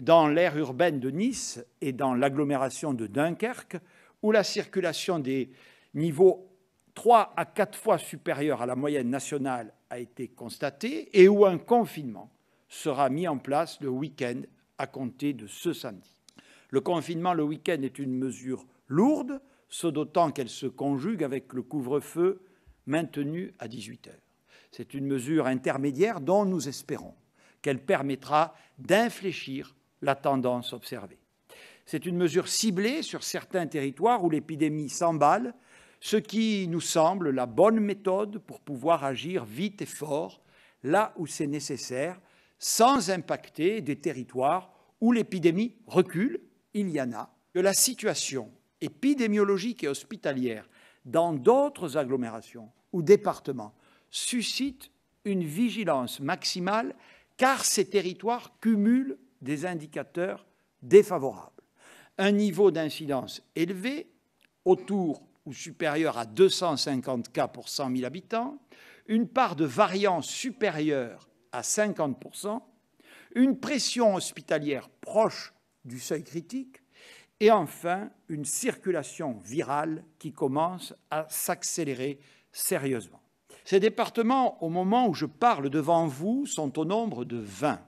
dans l'aire urbaine de Nice et dans l'agglomération de Dunkerque, où la circulation des niveaux 3 à 4 fois supérieurs à la moyenne nationale a été constatée et où un confinement sera mis en place le week-end à compter de ce samedi. Le confinement le week-end est une mesure lourde, ce d'autant qu'elle se conjugue avec le couvre-feu maintenu à 18 heures. C'est une mesure intermédiaire dont nous espérons qu'elle permettra d'infléchir la tendance observée. C'est une mesure ciblée sur certains territoires où l'épidémie s'emballe, ce qui nous semble la bonne méthode pour pouvoir agir vite et fort là où c'est nécessaire, sans impacter des territoires où l'épidémie recule, il y en a, que la situation épidémiologique et hospitalière dans d'autres agglomérations ou départements suscite une vigilance maximale car ces territoires cumulent des indicateurs défavorables. Un niveau d'incidence élevé, autour ou supérieur à 250 cas pour 100 000 habitants, une part de variance supérieure à 50 une pression hospitalière proche du seuil critique et enfin une circulation virale qui commence à s'accélérer sérieusement. Ces départements, au moment où je parle devant vous, sont au nombre de 20.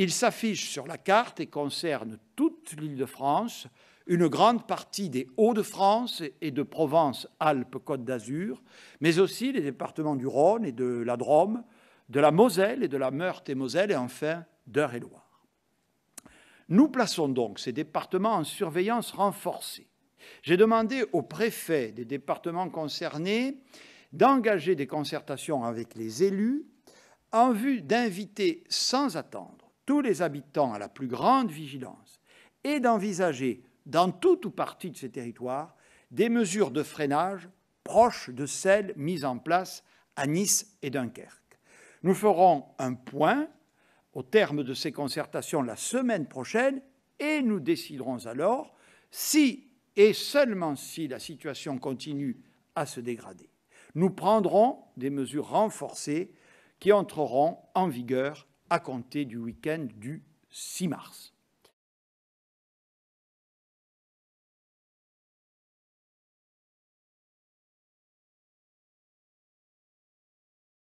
Il s'affiche sur la carte et concerne toute l'île de France, une grande partie des Hauts-de-France et de Provence-Alpes-Côte d'Azur, mais aussi les départements du Rhône et de la Drôme, de la Moselle et de la Meurthe-et-Moselle et enfin d'Eure-et-Loire. Nous plaçons donc ces départements en surveillance renforcée. J'ai demandé aux préfets des départements concernés d'engager des concertations avec les élus en vue d'inviter sans attendre tous les habitants à la plus grande vigilance et d'envisager dans toute ou partie de ces territoires des mesures de freinage proches de celles mises en place à Nice et Dunkerque. Nous ferons un point au terme de ces concertations la semaine prochaine et nous déciderons alors si et seulement si la situation continue à se dégrader. Nous prendrons des mesures renforcées qui entreront en vigueur à compter du week-end du 6 mars.